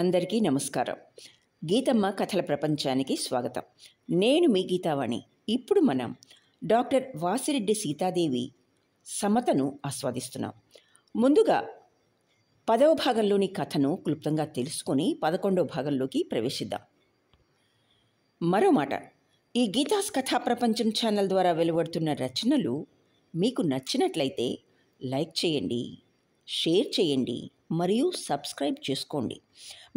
అందరికీ నమస్కారం గీతమ్మ కథల ప్రపంచానికి స్వాగతం నేను మీ గీతావాణి ఇప్పుడు మనం డాక్టర్ వాసిరెడ్డి సీతాదేవి సమతను ఆస్వాదిస్తున్నాం ముందుగా పదవ భాగంలోని కథను క్లుప్తంగా తెలుసుకొని పదకొండవ భాగంలోకి ప్రవేశిద్దాం మరో మాట ఈ గీతాస్ కథా ప్రపంచం ఛానల్ ద్వారా వెలువడుతున్న రచనలు మీకు నచ్చినట్లయితే లైక్ చేయండి షేర్ చేయండి మరియు సబ్స్క్రైబ్ చేసుకోండి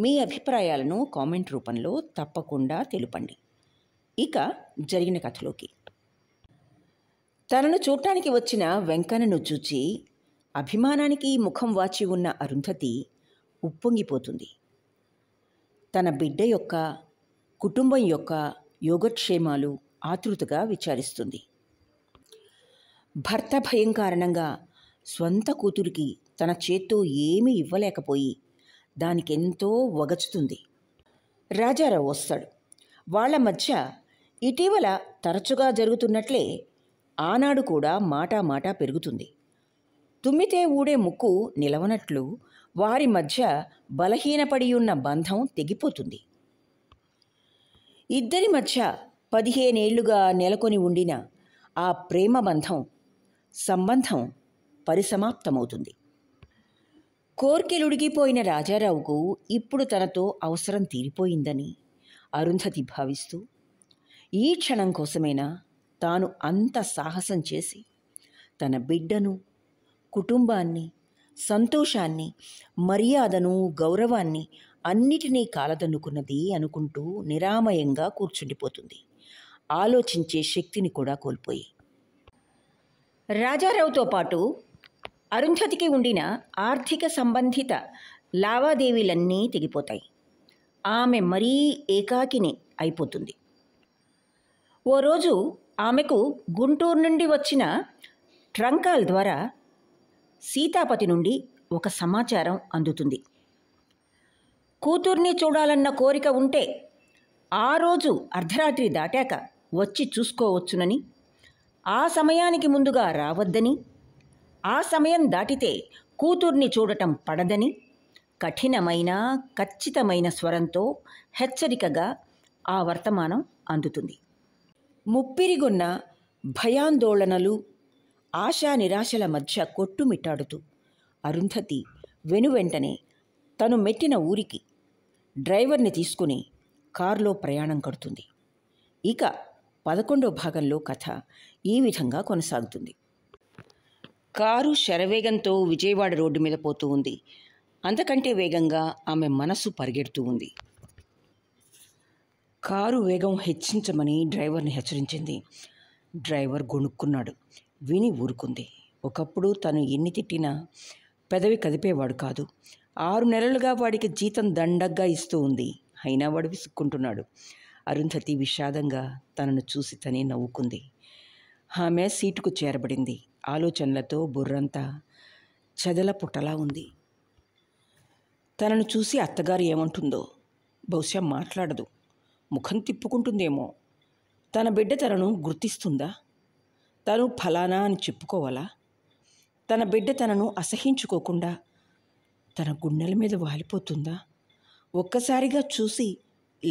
మీ అభిప్రాయాలను కామెంట్ రూపంలో తప్పకుండా తెలుపండి ఇక జరిగిన కథలోకి తనను చూడటానికి వచ్చిన వెంకన్నను చూచి అభిమానానికి ముఖం వాచి ఉన్న అరుంధతి ఉప్పొంగిపోతుంది తన బిడ్డ యొక్క కుటుంబం యొక్క యోగక్షేమాలు ఆతృతగా విచారిస్తుంది భర్త భయం కారణంగా స్వంత కూతురికి తన చేత్తో ఏమీ ఇవ్వలేకపోయి దానికెంతో వగచుతుంది రాజారావు వస్తాడు వాళ్ల మధ్య ఇటీవల తరచుగా జరుగుతున్నట్లే ఆనాడు కూడా మాటా మాటా పెరుగుతుంది తుమ్మితే ఊడే ముక్కు నిలవనట్లు వారి మధ్య బలహీనపడి ఉన్న బంధం తెగిపోతుంది ఇద్దరి మధ్య పదిహేనేళ్లుగా నెలకొని ఉండిన ఆ ప్రేమ బంధం సంబంధం పరిసమాప్తమవుతుంది కోర్కెలుడిగిపోయిన రాజారావుకు ఇప్పుడు తనతో అవసరం తీరిపోయిందని అరుంధతి భావిస్తూ ఈ క్షణం కోసమైనా తాను అంత సాహసం చేసి తన బిడ్డను కుటుంబాన్ని సంతోషాన్ని మర్యాదను గౌరవాన్ని అన్నిటినీ కాలదన్నుకున్నది అనుకుంటూ నిరామయంగా కూర్చుండిపోతుంది ఆలోచించే శక్తిని కూడా కోల్పోయి రాజారావుతో పాటు అరుంధతికి ఉండిన ఆర్థిక సంబంధిత లావాదేవీలన్నీ తెగిపోతాయి ఆమె మరీ ఏకాకిని అయిపోతుంది ఓ రోజు ఆమెకు గుంటూరు నుండి వచ్చిన ట్రంకాల్ ద్వారా సీతాపతి నుండి ఒక సమాచారం అందుతుంది కూతుర్ని చూడాలన్న కోరిక ఉంటే ఆ రోజు అర్ధరాత్రి దాటాక వచ్చి చూసుకోవచ్చునని ఆ సమయానికి ముందుగా రావద్దని ఆ సమయం దాటితే కూతుర్ని చూడటం పడదని కఠినమైన ఖచ్చితమైన స్వరంతో హెచ్చరికగా ఆ వర్తమానం అందుతుంది ముప్పిరిగున్న భయాందోళనలు ఆశా నిరాశల మధ్య కొట్టుమిట్టాడుతూ అరుంధతి వెనువెంటనే తను మెట్టిన ఊరికి డ్రైవర్ని తీసుకుని కారులో ప్రయాణం కడుతుంది ఇక పదకొండో భాగంలో కథ ఈ విధంగా కొనసాగుతుంది కారు శరవేగంతో విజయవాడ రోడ్డు మీద పోతూ ఉంది అంతకంటే వేగంగా ఆమె మనసు పరిగెడుతూ ఉంది కారు వేగం హెచ్చించమని డ్రైవర్ని హెచ్చరించింది డ్రైవర్ గొణుక్కున్నాడు విని ఊరుకుంది ఒకప్పుడు తను ఎన్ని తిట్టినా పెదవి కదిపేవాడు కాదు ఆరు నెలలుగా వాడికి జీతం దండగ్గా ఇస్తూ ఉంది అయినా వాడు విసుక్కుంటున్నాడు అరుంధతి విషాదంగా తనను చూసి తనే నవ్వుకుంది ఆమె సీటుకు చేరబడింది ఆలోచనలతో బుర్రంతా చెదల పుట్టలా ఉంది తనను చూసి అత్తగారు ఏమంటుందో బహుశా మాట్లాడదు ముఖం తిప్పుకుంటుందేమో తన బిడ్డ తనను గుర్తిస్తుందా తను ఫలానా అని చెప్పుకోవాలా తన బిడ్డ తనను అసహించుకోకుండా తన గుండెల మీద వాలిపోతుందా ఒక్కసారిగా చూసి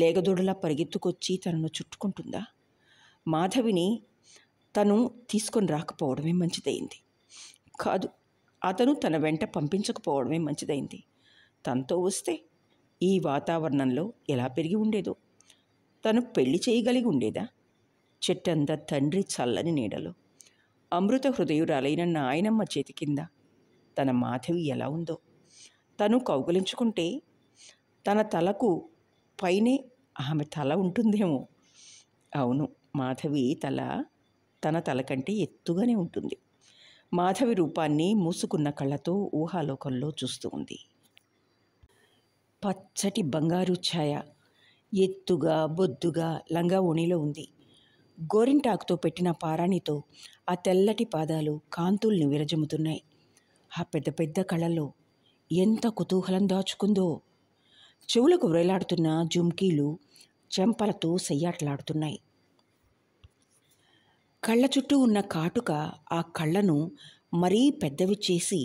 లేగదొడలా పరిగెత్తుకొచ్చి తనను చుట్టుకుంటుందా మాధవిని తను తీసుకొని రాకపోవడమే మంచిదైంది కాదు అతను తన వెంట పంపించకపోవడమే మంచిదైంది తనతో వస్తే ఈ వాతావరణంలో ఎలా పెరిగి ఉండేదో తను పెళ్లి చేయగలిగి ఉండేదా చెట్టంతా తండ్రి చల్లని నీడలో అమృత హృదయురాలైన నాయనమ్మ చేతి కింద తన మాధవి ఎలా ఉందో తను కౌగులించుకుంటే తన తలకు పైనే ఆమె తల ఉంటుందేమో అవును మాధవి తల తన తలకంటే ఎత్తుగానే ఉంటుంది మాధవి రూపాన్ని మూసుకున్న కళ్ళతో ఊహాలోకంలో చూస్తూ ఉంది పచ్చటి బంగారు ఛాయ ఎత్తుగా బొద్దుగా లంగా ఓణిలో ఉంది గోరింటాకుతో పెట్టిన పారాణితో ఆ తెల్లటి పాదాలు కాంతుల్ని విరజముతున్నాయి ఆ పెద్ద పెద్ద కళ్ళల్లో ఎంత కుతూహలం దాచుకుందో చెవులకు వ్రేలాడుతున్న జుమ్కీలు చెంపలతో సయ్యాట్లాడుతున్నాయి కళ్ళ చుట్టూ ఉన్న కాటుక ఆ కళ్ళను మరీ పెద్దవి చేసి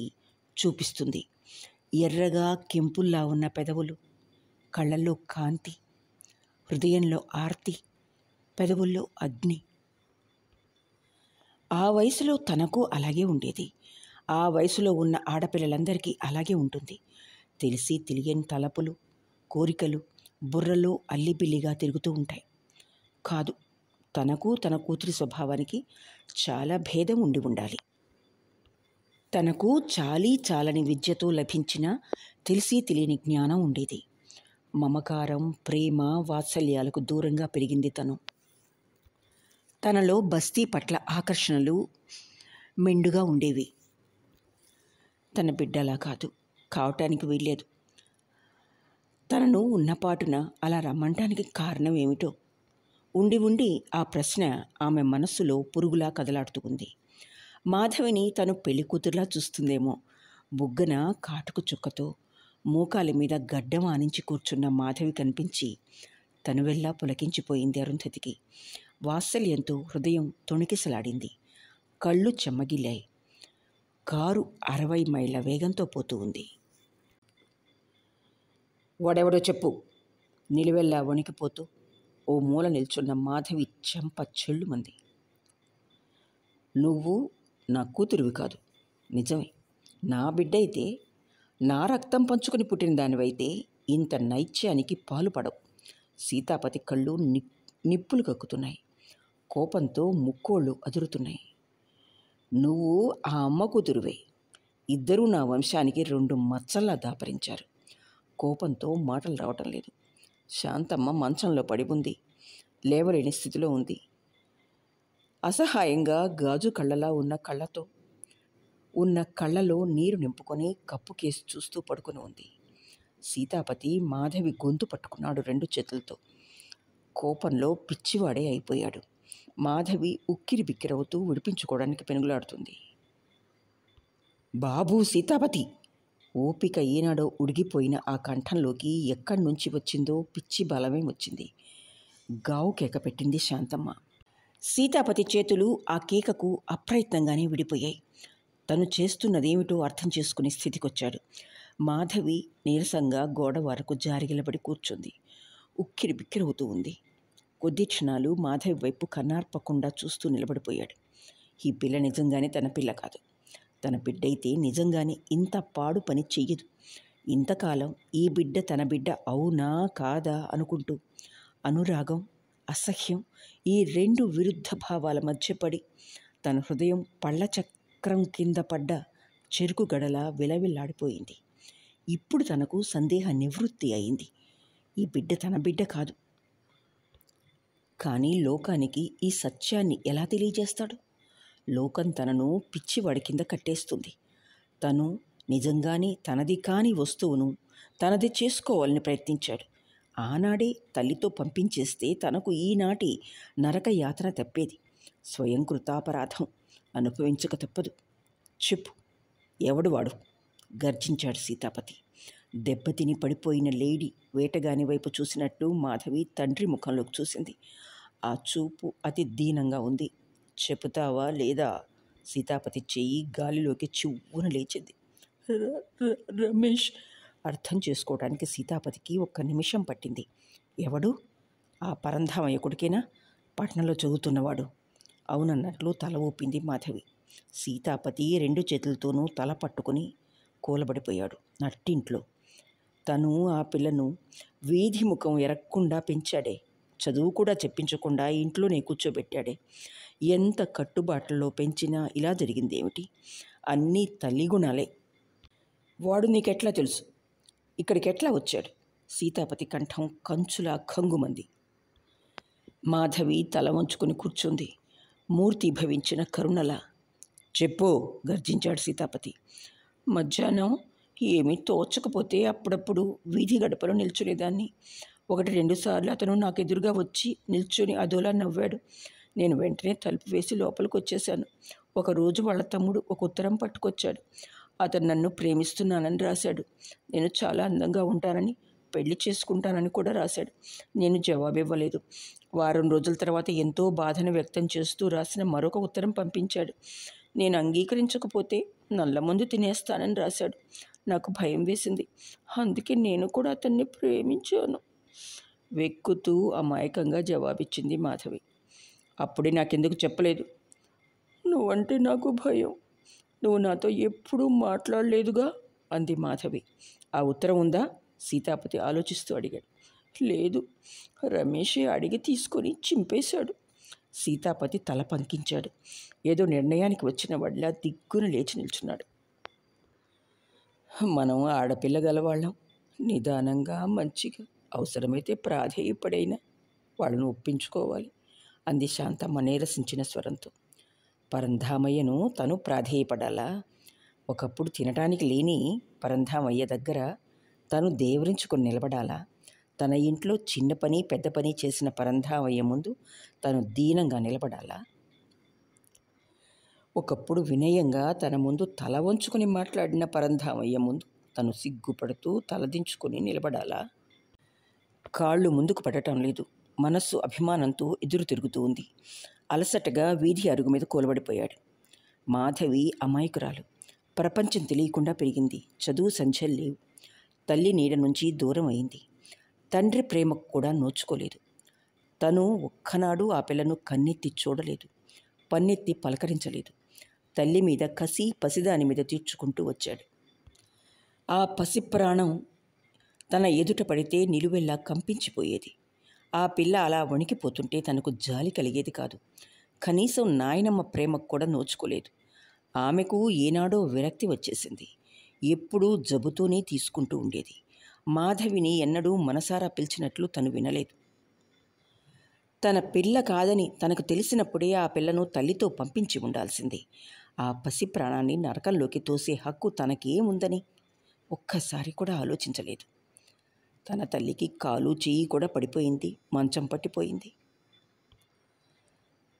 చూపిస్తుంది ఎర్రగా కెంపుల్లా ఉన్న పెదవులు కళ్ళల్లో కాంతి హృదయంలో ఆర్తి పెదవుల్లో అగ్ని ఆ వయసులో తనకు అలాగే ఉండేది ఆ వయసులో ఉన్న ఆడపిల్లలందరికీ అలాగే ఉంటుంది తెలిసి తెలియని తలపులు కోరికలు బుర్రలు అల్లిబిల్లిగా తిరుగుతూ ఉంటాయి కాదు తనకు తన కూతురి స్వభావానికి చాలా భేదం ఉండి ఉండాలి తనకు చాలీ చాలని విద్యతో లభించిన తెలిసి తెలియని జ్ఞానం ఉండేది మమకారం ప్రేమ వాత్సల్యాలకు దూరంగా పెరిగింది తను తనలో బస్తీ పట్ల ఆకర్షణలు మెండుగా ఉండేవి తన బిడ్డలా కాదు కావటానికి వీల్లేదు తనను ఉన్నపాటున అలా రమ్మంటానికి కారణం ఏమిటో ఉండి ఉండి ఆ ప్రశ్న ఆమె మనస్సులో పురుగులా కదలాడుతుంది మాధవిని తను పెళ్లి కూతురులా చూస్తుందేమో బుగ్గన కాటుకు చుక్కతో మోకాలి మీద గడ్డం ఆనించి కూర్చున్న మాధవి కనిపించి తను వెళ్ళా పులకించిపోయింది అరుంధతికి వాత్సల్యంతో హృదయం తొణికిసలాడింది కళ్ళు చెమ్మగిల్లాయి కారు అరవై మైళ్ళ వేగంతో పోతూ ఉంది వాడెవడో చెప్పు నిలువెల్లా వణికిపోతూ ఓ మూల నిల్చున్న మాధవి చెంప చెల్లుమంది నువ్వు నా కూతురువి కాదు నిజమే నా బిడ్డ అయితే నా రక్తం పంచుకుని పుట్టిన దానివైతే ఇంత నైత్యానికి పాలుపడవు సీతాపతి కళ్ళు ని నిప్పులు కక్కుతున్నాయి కోపంతో ముక్కోళ్ళు అదురుతున్నాయి నువ్వు ఆ అమ్మ కూతురువే ఇద్దరూ నా వంశానికి రెండు మచ్చల్లా దాపరించారు కోపంతో మాటలు రావటం లేదు శాంతమ్మ మంచంలో పడి ఉంది లేవలేని స్థితిలో ఉంది అసహాయంగా గాజు కళ్ళలా ఉన్న కళ్ళతో ఉన్న కళ్ళలో నీరు నింపుకొని కప్పు కేసి చూస్తూ పడుకుని ఉంది సీతాపతి మాధవి గొంతు పట్టుకున్నాడు రెండు చేతులతో కోపంలో పిచ్చివాడే అయిపోయాడు మాధవి ఉక్కిరి బిక్కిరవుతూ విడిపించుకోవడానికి పెనుగులాడుతుంది బాబు సీతాపతి ఓపిక ఈనాడో ఉడిగిపోయిన ఆ కంఠంలోకి ఎక్కడి నుంచి వచ్చిందో పిచ్చి బలమే వచ్చింది గావు కేక పెట్టింది శాంతమ్మ సీతాపతి చేతులు ఆ కేకకు అప్రయత్నంగానే విడిపోయాయి తను చేస్తున్నదేమిటో అర్థం చేసుకునే స్థితికొచ్చాడు మాధవి నీరసంగా గోడ వరకు జారిగిలబడి కూర్చుంది ఉక్కిరి బిక్కిరవుతూ ఉంది కొద్ది క్షణాలు మాధవి వైపు కన్నార్పకుండా చూస్తూ నిలబడిపోయాడు ఈ పిల్ల నిజంగానే తన పిల్ల కాదు తన బిడ్డైతే నిజంగానే ఇంత పాడు పని చెయ్యదు ఇంతకాలం ఈ బిడ్డ తన బిడ్డ అవునా కాదా అనుకుంటూ అనురాగం అసహ్యం ఈ రెండు విరుద్ధ భావాల మధ్య పడి తన హృదయం పళ్ళ చక్రం కింద పడ్డ చెరుకు గడల విలవిల్లాడిపోయింది ఇప్పుడు తనకు సందేహ నివృత్తి అయింది ఈ బిడ్డ తన బిడ్డ కాదు కానీ లోకానికి ఈ సత్యాన్ని ఎలా తెలియజేస్తాడు లోకం తనను పిచ్చివాడి కింద కట్టేస్తుంది తను నిజంగానే తనది కాని వస్తువును తనది చేసుకోవాలని ప్రయత్నించాడు ఆనాడే తల్లితో పంపించేస్తే తనకు ఈనాటి నరక యాత్ర తప్పేది స్వయం కృతాపరాధం అనుభవించక తప్పదు చెప్పు ఎవడు వాడు గర్జించాడు సీతాపతి దెబ్బతిని పడిపోయిన లేడీ వేటగాని వైపు చూసినట్టు మాధవి తండ్రి ముఖంలోకి చూసింది ఆ చూపు అతి దీనంగా ఉంది చెబుతావా లేదా సీతాపతి చెయ్యి గాలిలోకి చివ్వున లేచింది రమేష్ అర్థం చేసుకోవడానికి సీతాపతికి ఒక్క నిమిషం పట్టింది ఎవడు ఆ పరంధామ ఎక్కడికైనా పట్నంలో చదువుతున్నవాడు అవునన్నట్లు తల ఊపింది మాధవి సీతాపతి రెండు చేతులతోనూ తల పట్టుకుని కూలబడిపోయాడు నట్టింట్లో తను ఆ పిల్లను వీధి ముఖం ఎరక్కుండా పెంచాడే చదువు కూడా చెప్పించకుండా ఇంట్లోనే కూర్చోబెట్టాడే ఎంత కట్టుబాట్లలో పెంచినా ఇలా జరిగింది ఏమిటి అన్నీ తల్లి గుణాలే వాడు నీకెట్లా తెలుసు ఇక్కడికెట్లా వచ్చాడు సీతాపతి కంఠం కంచులా కంగుమంది మాధవి తల వంచుకుని కూర్చుంది మూర్తి భవించిన కరుణల చెప్పు గర్జించాడు సీతాపతి మధ్యాహ్నం ఏమీ తోచకపోతే అప్పుడప్పుడు వీధి గడపలో నిల్చునేదాన్ని ఒకటి రెండుసార్లు అతను నాకు ఎదురుగా వచ్చి నిల్చుని అదోలా నవ్వాడు నేను వెంటనే తలుపు వేసి లోపలికి వచ్చేశాను ఒకరోజు వాళ్ళ తమ్ముడు ఒక ఉత్తరం పట్టుకొచ్చాడు అతను నన్ను ప్రేమిస్తున్నానని రాశాడు నేను చాలా అందంగా ఉంటానని పెళ్లి చేసుకుంటానని కూడా రాశాడు నేను జవాబు ఇవ్వలేదు వారం రోజుల తర్వాత ఎంతో బాధను వ్యక్తం చేస్తూ రాసిన మరొక ఉత్తరం పంపించాడు నేను అంగీకరించకపోతే నల్ల ముందు తినేస్తానని రాశాడు నాకు భయం వేసింది అందుకే నేను కూడా అతన్ని ప్రేమించాను వెక్కుతూ అమాయకంగా జవాబిచ్చింది మాధవి అప్పుడే నాకెందుకు చెప్పలేదు నువ్వంటే నాకు భయం నువ్వు నాతో ఎప్పుడూ మాట్లాడలేదుగా అంది మాధవి ఆ ఉత్తరం ఉందా సీతాపతి ఆలోచిస్తూ అడిగాడు లేదు రమేష్ అడిగి తీసుకొని చింపేశాడు సీతాపతి తల పంకించాడు ఏదో నిర్ణయానికి వచ్చిన వాళ్ళ దిగ్గున లేచి నిల్చున్నాడు మనం ఆడపిల్ల గలవాళ్ళం నిదానంగా మంచిగా అవసరమైతే ప్రాధేయపడైనా వాళ్ళను ఒప్పించుకోవాలి అంది శాంతమ్మ నీరసించిన స్వరంతో పరంధామయ్యను తను ప్రాధేయపడాలా ఒకప్పుడు తినటానికి లేని పరంధామయ్య దగ్గర తను దేవరించుకుని నిలబడాలా తన ఇంట్లో చిన్న పని పెద్ద పని చేసిన పరంధామయ్య ముందు తను దీనంగా నిలబడాలా ఒకప్పుడు వినయంగా తన ముందు తల వంచుకుని మాట్లాడిన పరంధామయ్య ముందు తను సిగ్గుపడుతూ తలదించుకుని నిలబడాలా కాళ్ళు ముందుకు పడటం లేదు మనస్సు అభిమానంతో ఎదురు తిరుగుతూ ఉంది అలసటగా వీధి అరుగు మీద కూలబడిపోయాడు మాధవి అమాయకురాలు ప్రపంచం తెలియకుండా పెరిగింది చదువు సంధ్యలు లేవు తల్లి నీడ నుంచి దూరం అయింది తండ్రి ప్రేమకు కూడా నోచుకోలేదు తను ఒక్కనాడు ఆ పిల్లను కన్నెత్తి చూడలేదు పన్నెత్తి పలకరించలేదు తల్లి మీద కసి పసిదాని మీద తీర్చుకుంటూ వచ్చాడు ఆ పసి ప్రాణం తన ఎదుట పడితే నిలువెల్లా కంపించిపోయేది ఆ పిల్ల అలా వణికిపోతుంటే తనకు జాలి కలిగేది కాదు కనీసం నాయనమ్మ ప్రేమ కూడా నోచుకోలేదు ఆమెకు ఏనాడో విరక్తి వచ్చేసింది ఎప్పుడూ జబుతూనే తీసుకుంటూ ఉండేది మాధవిని ఎన్నడూ మనసారా పిలిచినట్లు తను వినలేదు తన పిల్ల కాదని తనకు తెలిసినప్పుడే ఆ పిల్లను తల్లితో పంపించి ఉండాల్సింది ఆ పసి ప్రాణాన్ని నరకంలోకి తోసే హక్కు తనకేముందని ఒక్కసారి కూడా ఆలోచించలేదు తన తల్లికి కాలు చెయ్యి కూడా పడిపోయింది మంచం పట్టిపోయింది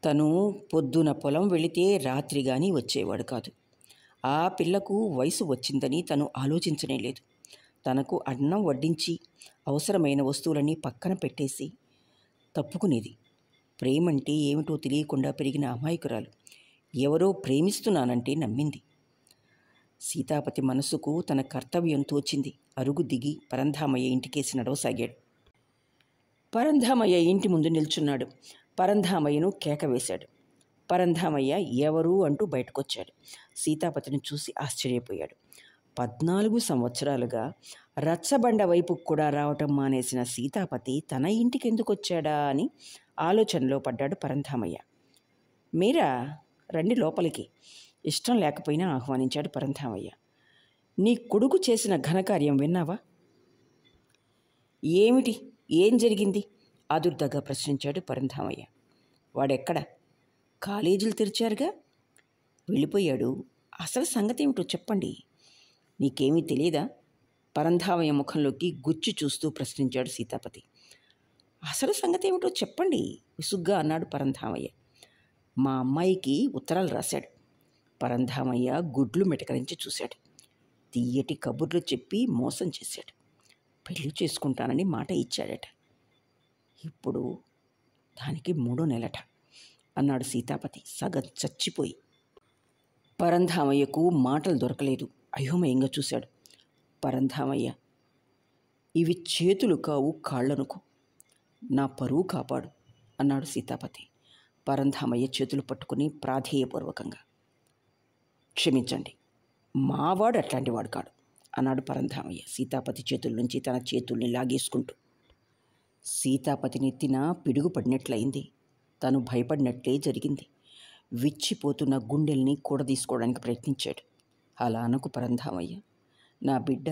తను పొద్దున పొలం వెళితే రాత్రి కానీ వచ్చేవాడు కాదు ఆ పిల్లకు వయసు వచ్చిందని తను ఆలోచించనే లేదు తనకు అన్నం వడ్డించి అవసరమైన వస్తువులన్నీ పక్కన పెట్టేసి తప్పుకునేది ప్రేమంటే ఏమిటో తెలియకుండా పెరిగిన అమాయకురాలు ఎవరో ప్రేమిస్తున్నానంటే నమ్మింది సీతాపతి మనసుకు తన కర్తవ్యం తోచింది అరుగు దిగి పరంధామయ్య ఇంటికేసి నడవసాగాడు పరంధామయ్య ఇంటి ముందు నిల్చున్నాడు పరంధామయ్యను కేక వేశాడు పరంధామయ్య ఎవరు అంటూ బయటకొచ్చాడు సీతాపతిని చూసి ఆశ్చర్యపోయాడు పద్నాలుగు సంవత్సరాలుగా రచ్చబండ వైపు కూడా రావటం మానేసిన సీతాపతి తన ఇంటికి ఎందుకు వచ్చాడా అని ఆలోచనలో పడ్డాడు పరంధామయ్య మీరా రండి లోపలికి ఇష్టం లేకపోయినా ఆహ్వానించాడు పరంధామయ్య నీ కొడుకు చేసిన ఘనకార్యం విన్నావా ఏమిటి ఏం జరిగింది ఆదుర్దగా ప్రశ్నించాడు పరంధామయ్య వాడెక్కడ కాలేజీలు తెరిచారుగా వెళ్ళిపోయాడు అసలు సంగతి ఏమిటో చెప్పండి నీకేమీ తెలియదా పరంధామయ్య ముఖంలోకి గుచ్చి చూస్తూ ప్రశ్నించాడు సీతాపతి అసలు సంగతి ఏమిటో చెప్పండి విసుగ్గా అన్నాడు పరంధామయ్య మా అమ్మాయికి ఉత్తరాలు రాశాడు పరంధామయ్య గుడ్లు మెటకరించి చూశాడు తీయటి కబుర్లు చెప్పి మోసం చేశాడు పెళ్లి చేసుకుంటానని మాట ఇచ్చాడట ఇప్పుడు దానికి మూడో నెలట అన్నాడు సీతాపతి సగం చచ్చిపోయి పరంధామయ్యకు మాటలు దొరకలేదు అయోమయంగా చూశాడు పరంధామయ్య ఇవి చేతులు కావు కాళ్ళనుకో నా పరువు కాపాడు అన్నాడు సీతాపతి పరంధామయ్య చేతులు పట్టుకుని ప్రాధేయపూర్వకంగా క్షమించండి మావాడు అట్లాంటి వాడు కాడు అన్నాడు పరంధామయ్య సీతాపతి చేతుల నుంచి తన చేతుల్ని లాగేసుకుంటూ సీతాపతి పిడుగు పడినట్లయింది తను భయపడినట్లే జరిగింది విచ్చిపోతున్న గుండెల్ని కూడదీసుకోవడానికి ప్రయత్నించాడు అలా అనకు పరంధామయ్య నా బిడ్డ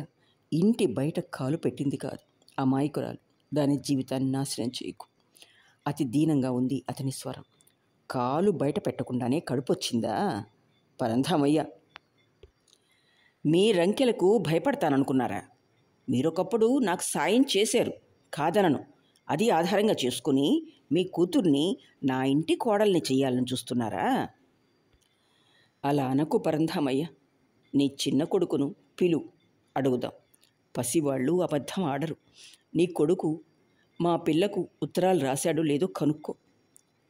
ఇంటి బయట కాలు పెట్టింది కాదు అమాయకురాలు దాని జీవితాన్ని నాశనం చేయకు అతి దీనంగా ఉంది అతని స్వరం కాలు బయట పెట్టకుండానే కడుపు వచ్చిందా పరంధామయ్య మీ రంకెలకు భయపడతాననుకున్నారా మీరొకప్పుడు నాకు సాయం చేశారు కాదనను అది ఆధారంగా చేసుకుని మీ కూతుర్ని నా ఇంటి కోడల్ని చేయాలని చూస్తున్నారా అలా అనకు పరంధామయ్య నీ చిన్న కొడుకును పిలు అడుగుదాం పసివాళ్ళు అబద్ధం ఆడరు నీ కొడుకు మా పిల్లకు ఉత్తరాలు రాశాడు లేదో కనుక్కో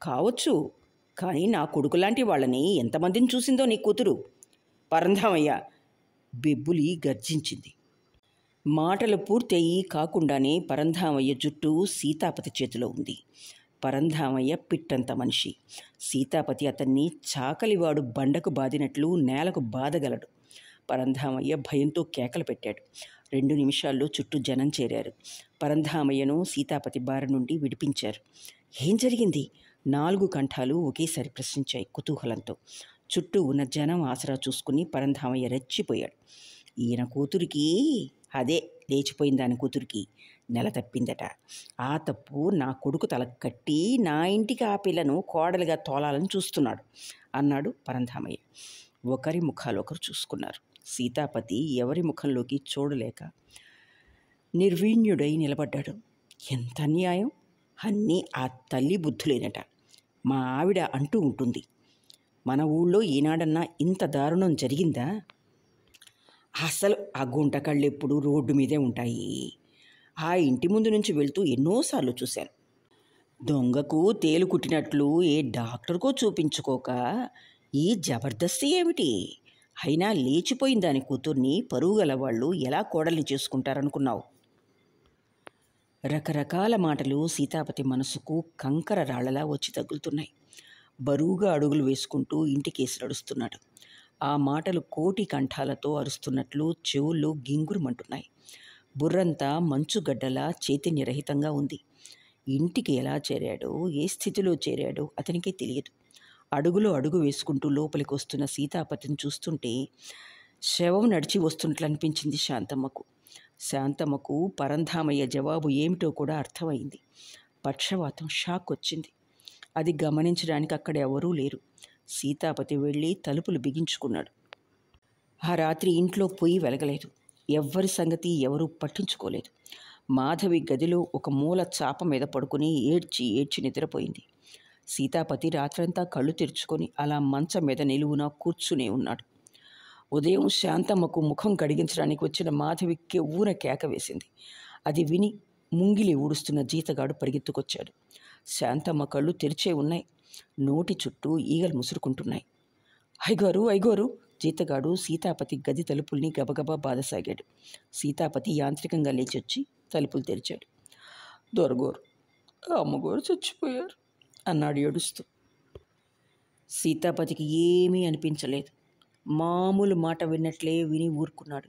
కావచ్చు కానీ నా కొడుకులాంటి వాళ్ళని ఎంతమందిని చూసిందో నీ కూతురు పరంధామయ్య బెబ్బులి గర్జించింది మాటలు పూర్తయి కాకుండానే పరంధామయ్య జుట్టు సీతాపతి చేతిలో ఉంది పరంధామయ్య పిట్టంత మనిషి సీతాపతి అతన్ని చాకలివాడు బండకు బాదినట్లు నేలకు బాధగలడు పరంధామయ్య భయంతో కేకలు పెట్టాడు రెండు నిమిషాల్లో చుట్టూ జనం చేరారు పరంధామయ్యను సీతాపతి బారి నుండి విడిపించారు ఏం జరిగింది నాలుగు కంఠాలు ఒకేసారి ప్రశ్నించాయి కుతూహలంతో చుట్టూ ఉన్న జనం ఆసరా చూసుకుని పరంధామయ్య రెచ్చిపోయాడు ఈయన కూతురికి అదే లేచిపోయింది దాని కూతురికి నెల తప్పిందట ఆ తప్పు నా కొడుకు తల కట్టి నా ఇంటికి ఆ పిల్లను కోడలుగా తోలాలని చూస్తున్నాడు అన్నాడు పరంధామయ్య ఒకరి ముఖాలు ఒకరు చూసుకున్నారు సీతాపతి ఎవరి ముఖంలోకి చూడలేక నిర్వీణ్యుడై నిలబడ్డాడు ఎంత అన్యాయం అన్నీ ఆ తల్లి బుద్ధులేనట మా ఆవిడ అంటూ ఉంటుంది మన ఊళ్ళో ఈనాడన్నా ఇంత దారుణం జరిగిందా అసలు ఆ గుంటకళ్ళు ఎప్పుడు రోడ్డు మీదే ఉంటాయి ఆ ఇంటి ముందు నుంచి వెళ్తూ ఎన్నోసార్లు చూశాను దొంగకు తేలు కుట్టినట్లు ఏ డాక్టర్కో చూపించుకోక ఈ జబర్దస్తి ఏమిటి అయినా లేచిపోయిన దాని కూతుర్ని పరుగుగల వాళ్ళు ఎలా కోడల్ని చేసుకుంటారనుకున్నావు రకరకాల మాటలు సీతాపతి మనసుకు కంకర రాళ్లలా వచ్చి తగులుతున్నాయి బరువుగా అడుగులు వేసుకుంటూ ఇంటికేసి నడుస్తున్నాడు ఆ మాటలు కోటి కంఠాలతో అరుస్తున్నట్లు చెవుల్లో గింగురుమంటున్నాయి బుర్రంతా మంచుగడ్డలా చైతన్యరహితంగా ఉంది ఇంటికి ఎలా చేరాడో ఏ స్థితిలో చేరాడో అతనికే తెలియదు అడుగులో అడుగు వేసుకుంటూ లోపలికి వస్తున్న సీతాపతిని చూస్తుంటే శవం నడిచి వస్తున్నట్లు అనిపించింది శాంతమ్మకు శాంతమ్మకు పరంధామయ్య జవాబు ఏమిటో కూడా అర్థమైంది పక్షవాతం షాక్ వచ్చింది అది గమనించడానికి అక్కడ ఎవరూ లేరు సీతాపతి వెళ్ళి తలుపులు బిగించుకున్నాడు ఆ రాత్రి ఇంట్లో పొయ్యి వెలగలేదు ఎవ్వరి సంగతి ఎవరూ పట్టించుకోలేదు మాధవి గదిలో ఒక మూల చాప మీద పడుకుని ఏడ్చి ఏడ్చి నిద్రపోయింది సీతాపతి రాత్రంతా కళ్ళు తెరుచుకొని అలా మంచం మీద నిలువున కూర్చునే ఉన్నాడు ఉదయం శాంతమ్మకు ముఖం కడిగించడానికి వచ్చిన మాధవికి ఊర కేక వేసింది అది విని ముంగిలి ఊడుస్తున్న జీతగాడు పరిగెత్తుకొచ్చాడు శాంతమ్మ కళ్ళు తెరిచే ఉన్నాయి నోటి చుట్టూ ఈగలు ముసురుకుంటున్నాయి ఐగోరు ఐగోరు జీతగాడు సీతాపతి గది తలుపుల్ని గబగబా బాధసాగాడు సీతాపతి యాంత్రికంగా లేచొచ్చి తలుపులు తెరిచాడు దొరగోరు అమ్మగోరు చచ్చిపోయారు అన్నాడు ఏడుస్తూ సీతాపతికి ఏమీ అనిపించలేదు మామూలు మాట విన్నట్లే విని ఊరుకున్నాడు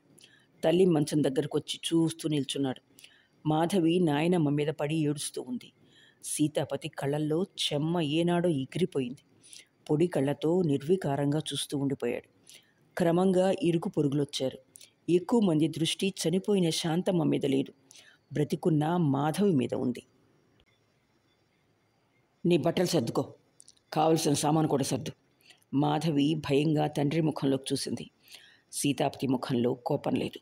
తల్లి మంచం దగ్గరకు వచ్చి చూస్తూ నిల్చున్నాడు మాధవి నాయనమ్మ మీద పడి ఏడుస్తూ ఉంది సీతాపతి కళ్ళల్లో చెమ్మ ఏనాడో ఎగిరిపోయింది పొడి కళ్ళతో నిర్వికారంగా చూస్తూ ఉండిపోయాడు క్రమంగా ఇరుకు పొరుగులొచ్చారు ఎక్కువ మంది దృష్టి చనిపోయిన శాంతమ్మ మీద లేదు బ్రతికున్న మాధవి మీద ఉంది నీ బట్టలు సర్దుకో కావలసిన సామాను కూడా సర్దు మాధవి భయంగా తండ్రి ముఖంలోకి చూసింది సీతాపతి ముఖంలో కోపం లేదు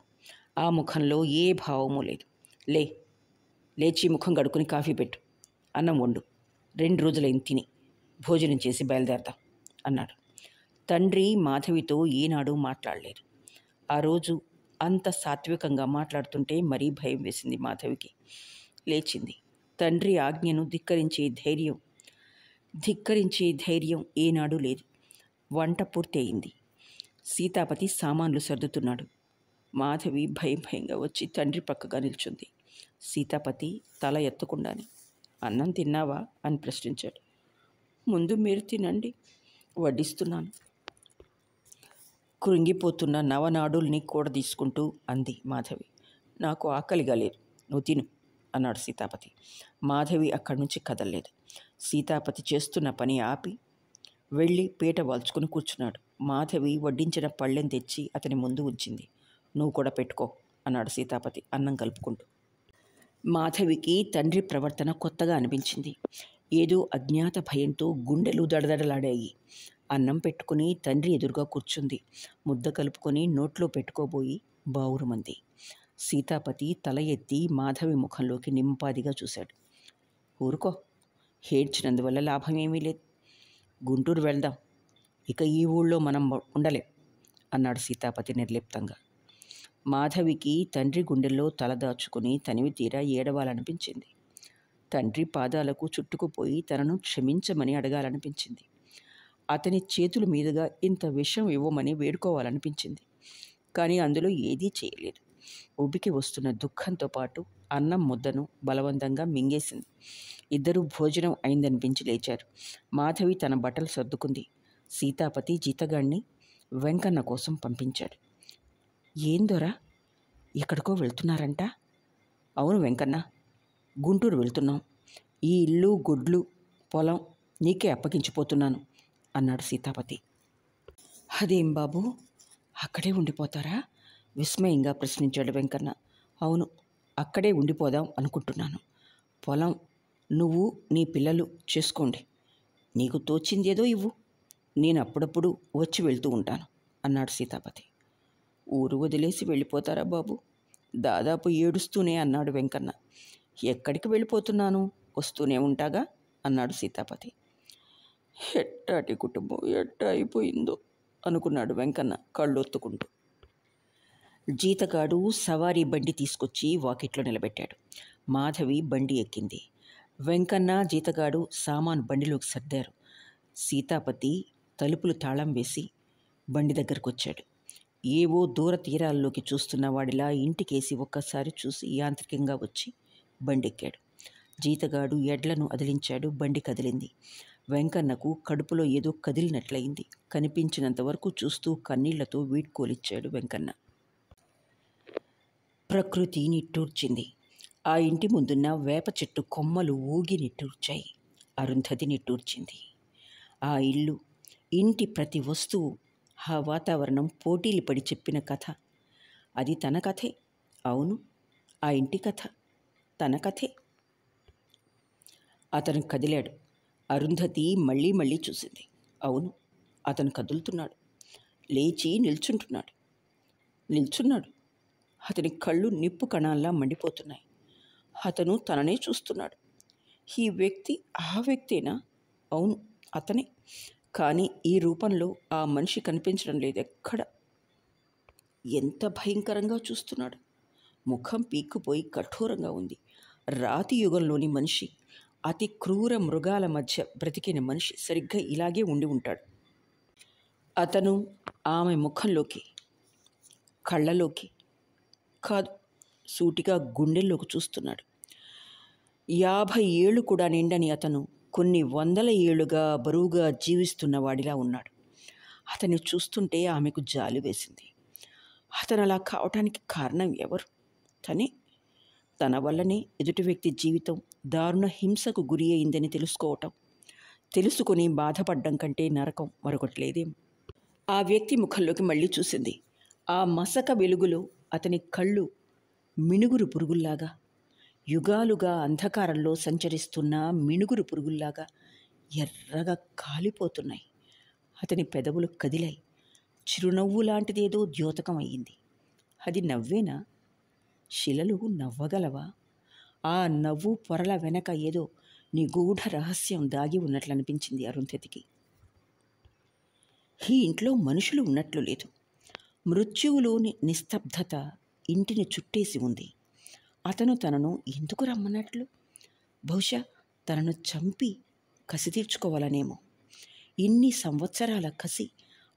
ఆ ముఖంలో ఏ భావము లేదు లే లేచి ముఖం గడుకుని కాఫీ పెట్టు అన్నం వండు రెండు రోజులైంది తిని భోజనం చేసి బయలుదేరదాం అన్నాడు తండ్రి మాధవితో ఈనాడు మాట్లాడలేదు ఆ రోజు అంత సాత్వికంగా మాట్లాడుతుంటే మరీ భయం వేసింది మాధవికి లేచింది తండ్రి ఆజ్ఞను ధిక్కరించే ధైర్యం ధిక్కరించే ధైర్యం ఏనాడు లేదు వంట పూర్తి అయింది సీతాపతి సామాన్లు సర్దుతున్నాడు మాధవి భయం భయంగా వచ్చి తండ్రి పక్కగా నిల్చుంది సీతాపతి తల ఎత్తకుండానే అన్నం తిన్నావా అని ప్రశ్నించాడు ముందు మీరు తినండి వడ్డిస్తున్నాను కృంగిపోతున్న నవనాడుల్ని కూడా తీసుకుంటూ అంది మాధవి నాకు ఆకలి కలేదు నువ్వు తిను అన్నాడు సీతాపతి మాధవి అక్కడి నుంచి కదలలేదు సీతాపతి చేస్తున్న పని ఆపి వెళ్ళి పీట వాల్చుకుని కూర్చున్నాడు మాధవి వడ్డించిన పళ్ళెం తెచ్చి అతని ముందు ఉంచింది నువ్వు కూడా పెట్టుకో అన్నాడు సీతాపతి అన్నం కలుపుకుంటూ మాధవికి తండ్రి ప్రవర్తన కొత్తగా అనిపించింది ఏదో అజ్ఞాత భయంతో గుండెలు దడదడలాడాయి అన్నం పెట్టుకుని తండ్రి ఎదురుగా కూర్చుంది ముద్ద కలుపుకొని నోట్లో పెట్టుకోబోయి బావురుమంది సీతాపతి తల ఎత్తి మాధవి ముఖంలోకి నింపాదిగా చూశాడు ఊరుకో హేడ్చినందువల్ల లాభం ఏమీ లేదు గుంటూరు వెళ్దాం ఇక ఈ ఊళ్ళో మనం ఉండలేం అన్నాడు సీతాపతి నిర్లిప్తంగా మాధవికి తండ్రి గుండెల్లో తలదాచుకుని తనివి తీరా ఏడవాలనిపించింది తండ్రి పాదాలకు చుట్టుకుపోయి తనను క్షమించమని అడగాలనిపించింది అతని చేతుల మీదుగా ఇంత విషయం ఇవ్వమని వేడుకోవాలనిపించింది కానీ అందులో ఏదీ చేయలేదు ఉబికి వస్తున్న దుఃఖంతో పాటు అన్నం ముద్దను బలవంతంగా మింగేసింది ఇద్దరూ భోజనం అయిందనిపించి లేచారు మాధవి తన బట్టలు సర్దుకుంది సీతాపతి జీతగాణ్ణి వెంకన్న కోసం పంపించాడు ఏం దొర ఎక్కడికో వెళ్తున్నారంట అవును వెంకన్న గుంటూరు వెళ్తున్నాం ఈ ఇల్లు గుడ్లు పొలం నీకే అప్పగించిపోతున్నాను అన్నాడు సీతాపతి అదేం బాబు అక్కడే ఉండిపోతారా విస్మయంగా ప్రశ్నించాడు వెంకన్న అవును అక్కడే ఉండిపోదాం అనుకుంటున్నాను పొలం నువ్వు నీ పిల్లలు చేసుకోండి నీకు తోచిందేదో ఇవ్వు నేను అప్పుడప్పుడు వచ్చి వెళ్తూ ఉంటాను అన్నాడు సీతాపతి ఊరు వదిలేసి వెళ్ళిపోతారా బాబు దాదాపు ఏడుస్తూనే అన్నాడు వెంకన్న ఎక్కడికి వెళ్ళిపోతున్నాను వస్తూనే ఉంటాగా అన్నాడు సీతాపతి ఎట్టాటి కుటుంబం ఎట్ట అయిపోయిందో అనుకున్నాడు వెంకన్న కళ్ళొత్తుకుంటూ జీతగాడు సవారీ బండి తీసుకొచ్చి వాకిట్లో నిలబెట్టాడు మాధవి బండి ఎక్కింది వెంకన్న జీతగాడు సామాను బండిలోకి సర్దారు సీతాపతి తలుపులు తాళం వేసి బండి దగ్గరకు వచ్చాడు ఏవో దూర తీరాల్లోకి చూస్తున్న వాడిలా ఇంటికేసి ఒక్కసారి చూసి యాంత్రికంగా వచ్చి బండెక్కాడు జీతగాడు ఎడ్లను అదిలించాడు బండి కదిలింది వెంకన్నకు కడుపులో ఏదో కదిలినట్లయింది కనిపించినంత వరకు చూస్తూ కన్నీళ్లతో వీడ్కోలిచ్చాడు వెంకన్న ప్రకృతి నిట్టూర్చింది ఆ ఇంటి ముందున్న వేప చెట్టు కొమ్మలు ఊగి నిట్టూర్చాయి అరుంధతి నిట్టూర్చింది ఆ ఇల్లు ఇంటి ప్రతి వస్తువు ఆ వాతావరణం పోటీలు పడి చెప్పిన కథ అది తన కథే అవును ఆ ఇంటి కథ తన కథే అతను కదిలాడు అరుంధతి మళ్ళీ మళ్ళీ చూసింది అవును అతను కదులుతున్నాడు లేచి నిల్చుంటున్నాడు నిల్చున్నాడు అతని కళ్ళు నిప్పు కణాల్లా మండిపోతున్నాయి అతను తననే చూస్తున్నాడు ఈ వ్యక్తి ఆ వ్యక్తేనా అవును అతనే కానీ ఈ రూపంలో ఆ మనిషి కనిపించడం లేదు ఎక్కడ ఎంత భయంకరంగా చూస్తున్నాడు ముఖం పీక్కుపోయి కఠోరంగా ఉంది రాతి యుగంలోని మనిషి అతి క్రూర మృగాల మధ్య బ్రతికిన మనిషి సరిగ్గా ఇలాగే ఉండి ఉంటాడు అతను ఆమె ముఖంలోకి కళ్ళలోకి కాదు సూటిగా గుండెల్లోకి చూస్తున్నాడు యాభై ఏళ్ళు కూడా నిండని అతను కొన్ని వందల ఏళ్ళుగా బరువుగా జీవిస్తున్న వాడిలా ఉన్నాడు అతన్ని చూస్తుంటే ఆమెకు జాలి వేసింది అతను అలా కావటానికి కారణం ఎవరు కానీ తన వల్లనే ఎదుటి వ్యక్తి జీవితం దారుణ హింసకు గురి అయిందని తెలుసుకోవటం తెలుసుకుని బాధపడ్డం కంటే నరకం మరొకటి లేదేం ఆ వ్యక్తి ముఖంలోకి మళ్ళీ చూసింది ఆ మసక వెలుగులో అతని కళ్ళు మినుగురు పురుగుల్లాగా యుగాలుగా అంధకారంలో సంచరిస్తున్న మిణుగురు పురుగుల్లాగా ఎర్రగా కాలిపోతున్నాయి అతని పెదవులు కదిలాయి చిరునవ్వు లాంటిదేదో ద్యోతకం అయ్యింది అది నవ్వేనా శిలలు నవ్వగలవా ఆ నవ్వు పొరల వెనక ఏదో నిగూఢ రహస్యం దాగి ఉన్నట్లు అనిపించింది అరుంధతికి ఈ ఇంట్లో మనుషులు ఉన్నట్లు లేదు మృత్యువులోని నిస్తబ్దత ఇంటిని చుట్టేసి ఉంది అతను తనను ఎందుకు రమ్మన్నట్లు బహుశా తనను చంపి కసి తీర్చుకోవాలనేమో ఇన్ని సంవత్సరాల కసి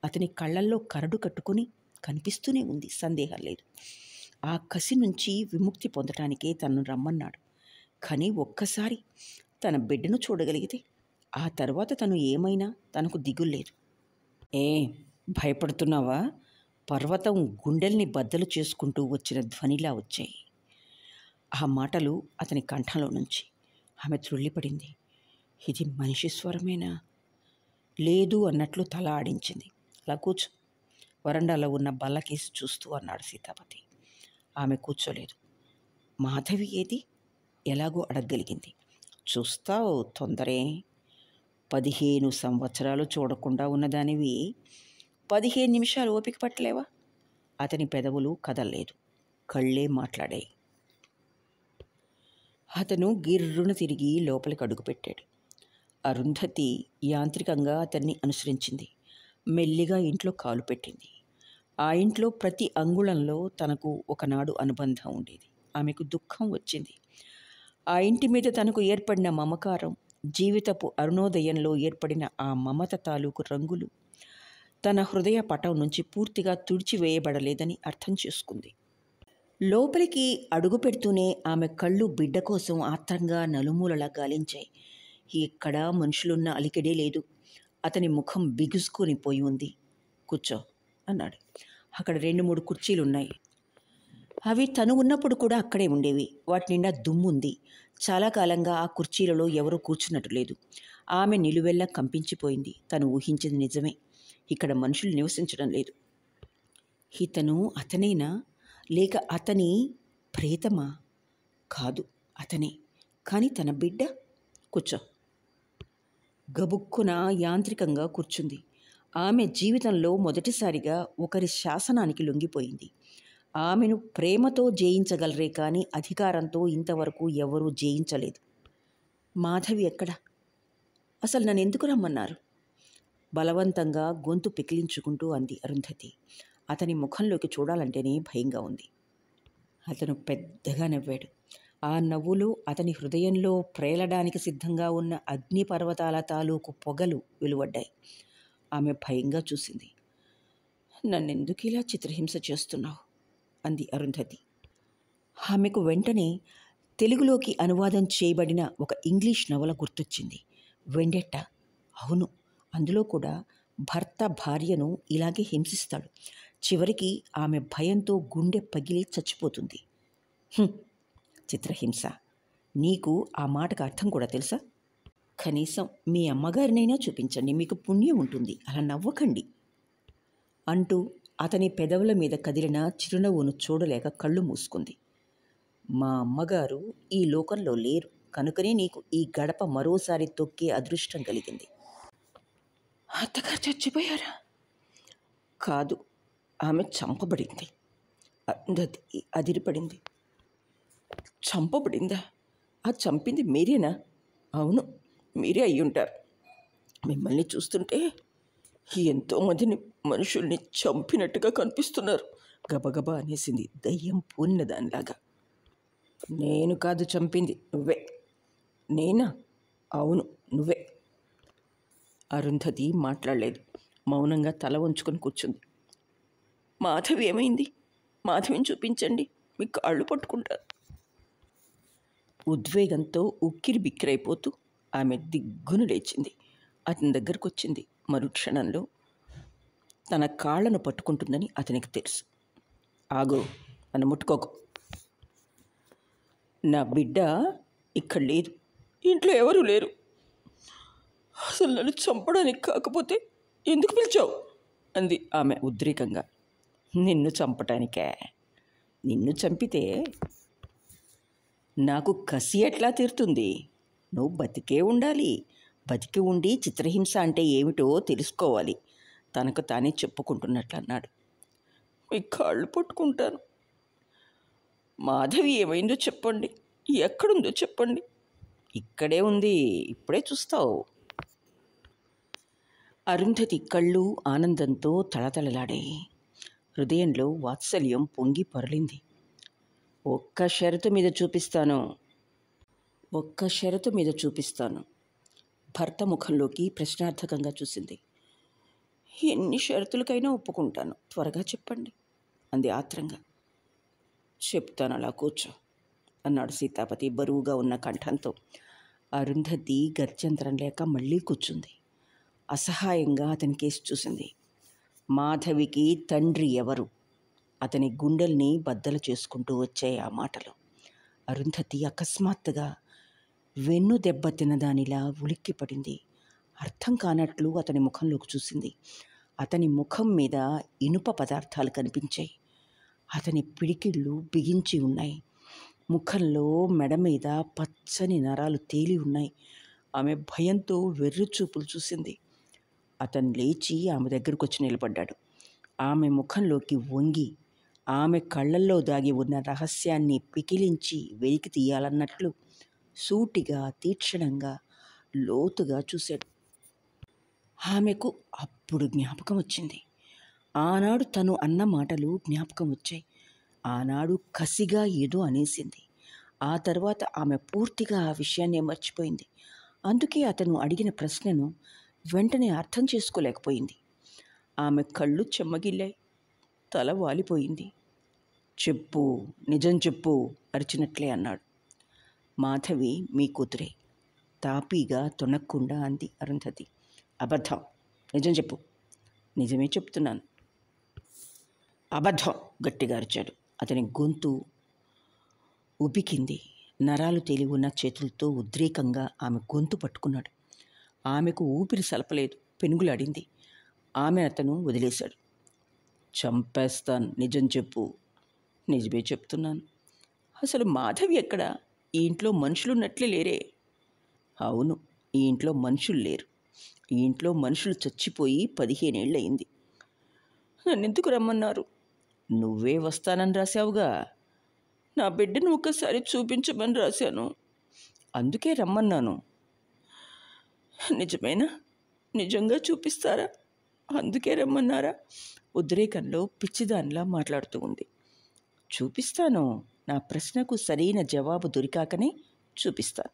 అతని కళ్ళల్లో కరడు కట్టుకుని కనిపిస్తూనే ఉంది సందేహం లేదు ఆ కసి నుంచి విముక్తి పొందటానికే తనను రమ్మన్నాడు కానీ ఒక్కసారి తన బిడ్డను చూడగలిగితే ఆ తర్వాత తను ఏమైనా తనకు దిగుల్లేదు ఏ భయపడుతున్నావా పర్వతం గుండెల్ని బద్దలు చేసుకుంటూ వచ్చిన ధ్వనిలా వచ్చాయి ఆ మాటలు అతని కంఠంలో నుంచి ఆమె త్రుళ్ళిపడింది ఇది మనిషి స్వరమేనా లేదు అన్నట్లు తల ఆడించింది అలా కూర్చో వరండాలో ఉన్న బల్లకేసి చూస్తూ అన్నాడు సీతాపతి ఆమె కూర్చోలేదు మాధవి ఏది ఎలాగో అడగగలిగింది చూస్తావు తొందరే పదిహేను సంవత్సరాలు చూడకుండా ఉన్నదానివి పదిహేను నిమిషాలు ఓపిక పట్టలేవా అతని పెదవులు కదలలేదు కళ్ళే మాట్లాడాయి అతను గిర్రును తిరిగి లోపలికి అడుగుపెట్టాడు అరుంధతి యాంత్రికంగా అతన్ని అనుసరించింది మెల్లిగా ఇంట్లో కాలు పెట్టింది ఆ ఇంట్లో ప్రతి అంగుళంలో తనకు ఒకనాడు అనుబంధం ఉండేది ఆమెకు దుఃఖం వచ్చింది ఆ ఇంటి మీద తనకు ఏర్పడిన మమకారం జీవితపు అరుణోదయంలో ఏర్పడిన ఆ మమత తాలూకు రంగులు తన హృదయ పటం నుంచి పూర్తిగా తుడిచివేయబడలేదని అర్థం చేసుకుంది లోపలికి అడుగు పెడుతూనే ఆమె కళ్ళు బిడ్డ కోసం ఆత్రంగా నలుమూలలా గాలించాయి ఎక్కడా మనుషులున్న అలికిడే లేదు అతని ముఖం బిగుసుకొని పోయి ఉంది కూర్చో అన్నాడు అక్కడ రెండు మూడు కుర్చీలున్నాయి అవి తను ఉన్నప్పుడు కూడా అక్కడే ఉండేవి వాటి నిండా దుమ్ముంది చాలా కాలంగా ఆ కుర్చీలలో ఎవరూ కూర్చున్నట్టు లేదు ఆమె నిలువెల్లా కంపించిపోయింది తను ఊహించింది నిజమే ఇక్కడ మనుషులు నివసించడం లేదు ఇతను అతనేనా లేక అతని ప్రేతమా కాదు అతనే కానీ తన బిడ్డ కూర్చో గబుక్కున యాంత్రికంగా కూర్చుంది ఆమె జీవితంలో మొదటిసారిగా ఒకరి శాసనానికి లొంగిపోయింది ఆమెను ప్రేమతో జయించగలరే కానీ అధికారంతో ఇంతవరకు ఎవరూ జయించలేదు మాధవి ఎక్కడ అసలు నన్ను ఎందుకు రమ్మన్నారు బలవంతంగా గొంతు పికిలించుకుంటూ అంది అరుంధతి అతని ముఖంలోకి చూడాలంటేనే భయంగా ఉంది అతను పెద్దగా నవ్వాడు ఆ నవ్వులు అతని హృదయంలో ప్రేలడానికి సిద్ధంగా ఉన్న అగ్నిపర్వతాల తాలూకు పొగలు వెలువడ్డాయి ఆమె భయంగా చూసింది నన్నెందుకు ఇలా చిత్రహింస చేస్తున్నావు అంది అరుంధతి ఆమెకు వెంటనే తెలుగులోకి అనువాదం చేయబడిన ఒక ఇంగ్లీష్ నవల గుర్తొచ్చింది వెండెట్ట అవును అందులో కూడా భర్త భార్యను ఇలాగే హింసిస్తాడు చివరికి ఆమె భయంతో గుండె పగిలి చచ్చిపోతుంది చిత్రహింస నీకు ఆ మాటకు అర్థం కూడా తెలుసా కనీసం మీ అమ్మగారినైనా చూపించండి మీకు పుణ్యం ఉంటుంది అలా నవ్వకండి అంటూ అతని పెదవుల మీద కదిలిన చిరునవ్వును చూడలేక కళ్ళు మూసుకుంది మా అమ్మగారు ఈ లోకంలో లేరు కనుకనే నీకు ఈ గడప మరోసారి తొక్కే అదృష్టం కలిగింది అత్తగారు చచ్చిపోయారా కాదు ఆమె చంపబడింది అందది అదిరిపడింది చంపబడిందా ఆ చంపింది మీరేనా అవును మీరే అయి ఉంటారు మిమ్మల్ని చూస్తుంటే ఎంతోమందిని మనుషుల్ని చంపినట్టుగా కనిపిస్తున్నారు గబగబా అనేసింది దయ్యం పూన్న దానిలాగా నేను కాదు చంపింది నువ్వే నేనా అవును నువ్వే అరుంధతి మాట్లాడలేదు మౌనంగా తల వంచుకొని కూర్చుంది మాధవి ఏమైంది మాధవిని చూపించండి మీ కాళ్ళు పట్టుకుంటారు ఉద్వేగంతో ఉక్కిరి బిక్కిరైపోతూ ఆమె దిగ్గును లేచింది అతని దగ్గరకు వచ్చింది మరుక్షణంలో తన కాళ్ళను పట్టుకుంటుందని అతనికి తెలుసు ఆగో అని ముట్టుకోకు నా బిడ్డ ఇక్కడ లేదు ఇంట్లో ఎవరూ లేరు అసలు నన్ను చంపడానికి కాకపోతే ఎందుకు పిలిచావు అంది ఆమె ఉద్రేకంగా నిన్ను చంపటానికే నిన్ను చంపితే నాకు కసి ఎట్లా తీరుతుంది నువ్వు బతికే ఉండాలి బతికి ఉండి చిత్రహింస అంటే ఏమిటో తెలుసుకోవాలి తనకు తానే చెప్పుకుంటున్నట్లు అన్నాడు మీ కాళ్ళు పట్టుకుంటాను మాధవి ఏమైందో చెప్పండి ఎక్కడుందో చెప్పండి ఇక్కడే ఉంది ఇప్పుడే చూస్తావు అరుంధతి కళ్ళు ఆనందంతో తళతళలాడాయి హృదయంలో వాత్సల్యం పొంగి పొరలింది ఒక్క షరతు మీద చూపిస్తాను ఒక్క షరతు మీద చూపిస్తాను భర్త ముఖంలోకి ప్రశ్నార్థకంగా చూసింది ఎన్ని షరతులకైనా ఒప్పుకుంటాను త్వరగా చెప్పండి అంది ఆత్రంగా చెప్తాను అలా కూర్చో అన్నాడు సీతాపతి బరువుగా ఉన్న కంఠంతో అరుంధతి గర్జంతరం లేక మళ్ళీ కూర్చుంది అసహాయంగా అతని కేసు చూసింది మాధవికి తండ్రి ఎవరు అతని గుండెల్ని బద్దలు చేసుకుంటూ వచ్చాయి ఆ మాటలు అరుంధతి అకస్మాత్తుగా వెన్ను దెబ్బ తినదానిలా ఉలిక్కిపడింది అర్థం కానట్లు అతని ముఖంలోకి చూసింది అతని ముఖం మీద ఇనుప పదార్థాలు కనిపించాయి అతని పిడికిళ్ళు బిగించి ఉన్నాయి ముఖంలో మెడ మీద పచ్చని నరాలు తేలి ఉన్నాయి ఆమె భయంతో వెర్రి చూపులు చూసింది అతను లేచి ఆమె దగ్గరకు వచ్చి నిలబడ్డాడు ఆమె ముఖంలోకి వంగి ఆమె కళ్ళల్లో దాగి ఉన్న రహస్యాన్ని పికిలించి వెలికి తీయాలన్నట్లు సూటిగా తీక్షణంగా లోతుగా చూశాడు ఆమెకు అప్పుడు జ్ఞాపకం వచ్చింది ఆనాడు తను అన్న మాటలు జ్ఞాపకం వచ్చాయి ఆనాడు కసిగా ఏదో అనేసింది ఆ తర్వాత ఆమె పూర్తిగా ఆ విషయాన్నే మర్చిపోయింది అందుకే అతను అడిగిన ప్రశ్నను వెంటనే అర్థం చేసుకోలేకపోయింది ఆమె కళ్ళు చెమ్మగిల్లాయి తల వాలిపోయింది చెప్పు నిజం చెప్పు అరిచినట్లే అన్నాడు మాధవి మీ కూతురే తాపీగా తొనక్కుండా అంది అరుంధతి అబద్ధం నిజం చెప్పు నిజమే చెప్తున్నాను అబద్ధం గట్టిగా అరిచాడు అతని గొంతు ఉబికింది నరాలు తెలివి ఉన్న చేతులతో ఉద్రేకంగా ఆమె గొంతు పట్టుకున్నాడు ఆమెకు ఊపిరి సలపలేదు పెనుగులాడింది ఆమె అతను వదిలేశాడు చంపేస్తాను నిజం చెప్పు నిజమే చెప్తున్నాను అసలు మాధవి ఎక్కడ ఈ ఇంట్లో మనుషులు ఉన్నట్లే లేరే అవును ఈ ఇంట్లో మనుషులు లేరు ఈ ఇంట్లో మనుషులు చచ్చిపోయి పదిహేనేళ్ళయింది ఎందుకు రమ్మన్నారు నువ్వే వస్తానని రాశావుగా నా బిడ్డను ఒకసారి చూపించమని రాశాను అందుకే రమ్మన్నాను నిజమేనా నిజంగా చూపిస్తారా అందుకే రమ్మన్నారా ఉద్రేకంలో పిచ్చిదానిలా మాట్లాడుతూ ఉంది చూపిస్తాను నా ప్రశ్నకు సరైన జవాబు దొరికాకనే చూపిస్తాను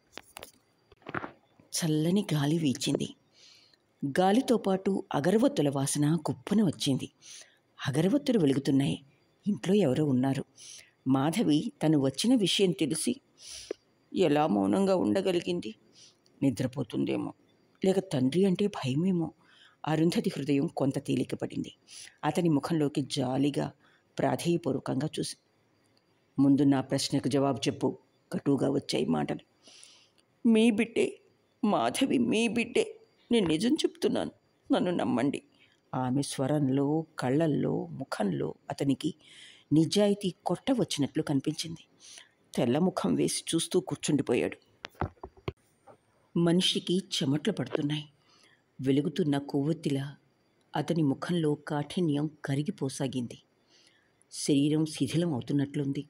చల్లని గాలి వీచింది గాలితో పాటు అగరవత్తుల వాసన గుప్పన వచ్చింది అగరవత్తులు వెలుగుతున్నాయి ఇంట్లో ఎవరో ఉన్నారు మాధవి తను వచ్చిన విషయం తెలిసి ఎలా మౌనంగా ఉండగలిగింది నిద్రపోతుందేమో లేక తండ్రి అంటే భయమేమో అరుంధతి హృదయం కొంత తేలికపడింది అతని ముఖంలోకి జాలిగా ప్రాధేయపూర్వకంగా చూసి ముందు నా ప్రశ్నకు జవాబు చెప్పు కటుగా వచ్చాయి మాటలు మీ బిడ్డే మాధవి మీ బిడ్డే నేను నిజం చెప్తున్నాను నన్ను నమ్మండి ఆమె స్వరంలో కళ్ళల్లో ముఖంలో అతనికి నిజాయితీ కొట్ట వచ్చినట్లు కనిపించింది తెల్ల ముఖం వేసి చూస్తూ కూర్చుండిపోయాడు మనిషికి చెమట్లు పడుతున్నాయి వెలుగుతున్న కొవ్వొత్తిలా అతని ముఖంలో కాఠిన్యం కరిగిపోసాగింది శరీరం శిథిలం అవుతున్నట్లుంది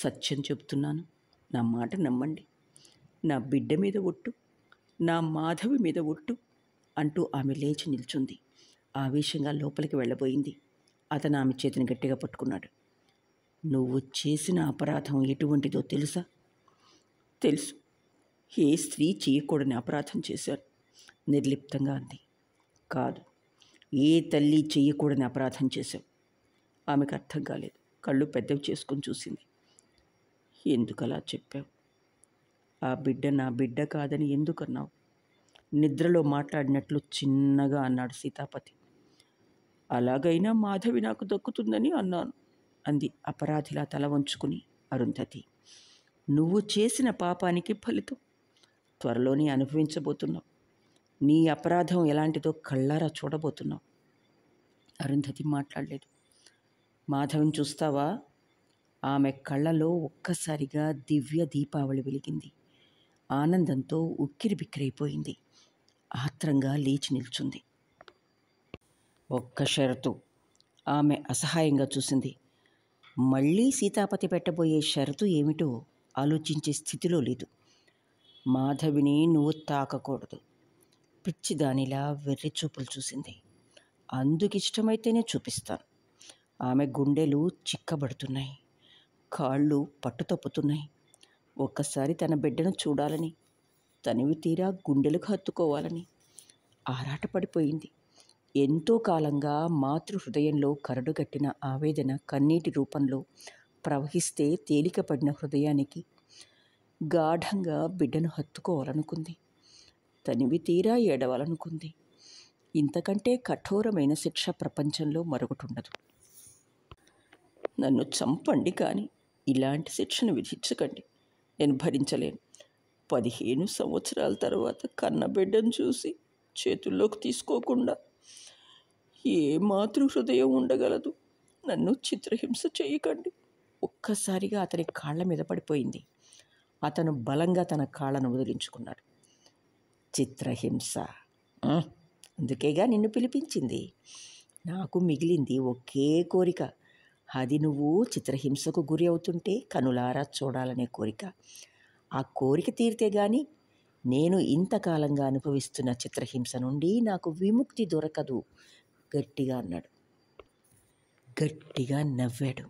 సత్యం చెబుతున్నాను నా మాట నమ్మండి నా బిడ్డ మీద ఒట్టు నా మాధవి మీద ఒట్టు అంటూ ఆమె లేచి నిల్చుంది ఆవేశంగా లోపలికి వెళ్ళబోయింది అతను ఆమె చేతిని గట్టిగా పట్టుకున్నాడు నువ్వు చేసిన అపరాధం ఎటువంటిదో తెలుసా తెలుసు ఏ స్త్రీ చేయకూడని అపరాధం చేశారు నిర్లిప్తంగా అంది కాదు ఏ తల్లి చేయకూడని అపరాధం చేశావు ఆమెకు అర్థం కాలేదు కళ్ళు పెద్దవి చేసుకొని చూసింది ఎందుకలా చెప్పావు ఆ బిడ్డ నా బిడ్డ కాదని ఎందుకన్నావు నిద్రలో మాట్లాడినట్లు చిన్నగా అన్నాడు సీతాపతి అలాగైనా మాధవి నాకు దక్కుతుందని అన్నాను అంది అపరాధిలా తల వంచుకుని అరుంధతి నువ్వు చేసిన పాపానికి ఫలితం త్వరలోనే అనుభవించబోతున్నావు నీ అపరాధం ఎలాంటిదో కళ్ళారా చూడబోతున్నావు అరుంధతి మాట్లాడలేదు మాధవిని చూస్తావా ఆమె కళ్ళలో ఒక్కసారిగా దివ్య దీపావళి వెలిగింది ఆనందంతో ఉక్కిరి బిక్కిరైపోయింది ఆత్రంగా లేచి నిల్చుంది ఒక్క షరతు ఆమె అసహాయంగా చూసింది మళ్ళీ సీతాపతి పెట్టబోయే షరతు ఏమిటో ఆలోచించే స్థితిలో లేదు మాధవిని నువ్వు తాకకూడదు పిచ్చిదానిలా వెర్రి చూపులు చూసింది అందుకు ఇష్టమైతేనే చూపిస్తాను ఆమె గుండెలు చిక్కబడుతున్నాయి కాళ్ళు పట్టు తప్పుతున్నాయి ఒక్కసారి తన బిడ్డను చూడాలని తనివి తీరా గుండెలకు హత్తుకోవాలని ఆరాటపడిపోయింది ఎంతో కాలంగా మాతృ హృదయంలో కరడుగట్టిన ఆవేదన కన్నీటి రూపంలో ప్రవహిస్తే తేలికపడిన హృదయానికి గాఢంగా బిడ్డను హత్తుకోవాలనుకుంది తనివి తీరా ఏడవాలనుకుంది ఇంతకంటే కఠోరమైన శిక్ష ప్రపంచంలో మరొకటుండదు నన్ను చంపండి కానీ ఇలాంటి శిక్షను విధించకండి నేను భరించలేను పదిహేను సంవత్సరాల తర్వాత కన్నబిడ్డను చూసి చేతుల్లోకి తీసుకోకుండా ఏ మాతృ హృదయం ఉండగలదు నన్ను చిత్రహింస చేయకండి ఒక్కసారిగా అతని కాళ్ళ మీద పడిపోయింది అతను బలంగా తన కాళ్ళను వదిలించుకున్నాడు చిత్రహింస అందుకేగా నిన్ను పిలిపించింది నాకు మిగిలింది ఒకే కోరిక అది నువ్వు చిత్రహింసకు గురి అవుతుంటే కనులారా చూడాలనే కోరిక ఆ కోరిక తీరితే గాని నేను ఇంతకాలంగా అనుభవిస్తున్న చిత్రహింస నుండి నాకు విముక్తి దొరకదు గట్టిగా అన్నాడు గట్టిగా నవ్వాడు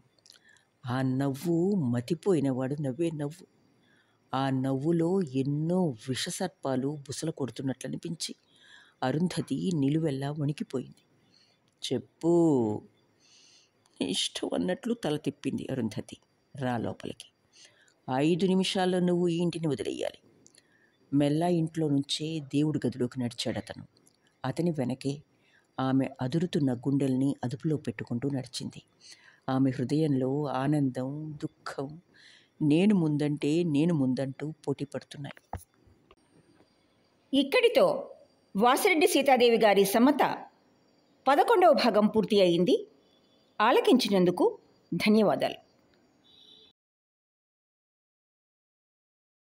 ఆ నవ్వు మతిపోయినవాడు నవ్వే నవ్వు ఆ నవ్వులో ఎన్నో విషసర్పాలు బుసలు అనిపించి అరుంధతి నిలువెల్లా వణికిపోయింది చెప్పు ఇష్టం అన్నట్లు తల తిప్పింది అరుంధతి రా లోపలికి ఐదు నిమిషాల్లో నువ్వు ఈ ఇంటిని వదిలేయాలి మెల్లా ఇంట్లో నుంచే దేవుడి గదిలోకి నడిచాడు అతను అతని వెనకే ఆమె అదురుతున్న గుండెల్ని అదుపులో పెట్టుకుంటూ నడిచింది ఆమె హృదయంలో ఆనందం దుఃఖం నేను ముందంటే నేను ముందంటూ పోటీ పడుతున్నాయి ఇక్కడితో వాసిరెడ్డి సీతాదేవి గారి సమత పదకొండవ భాగం పూర్తి అయింది ఆలకించినందుకు ధన్యవాదాలు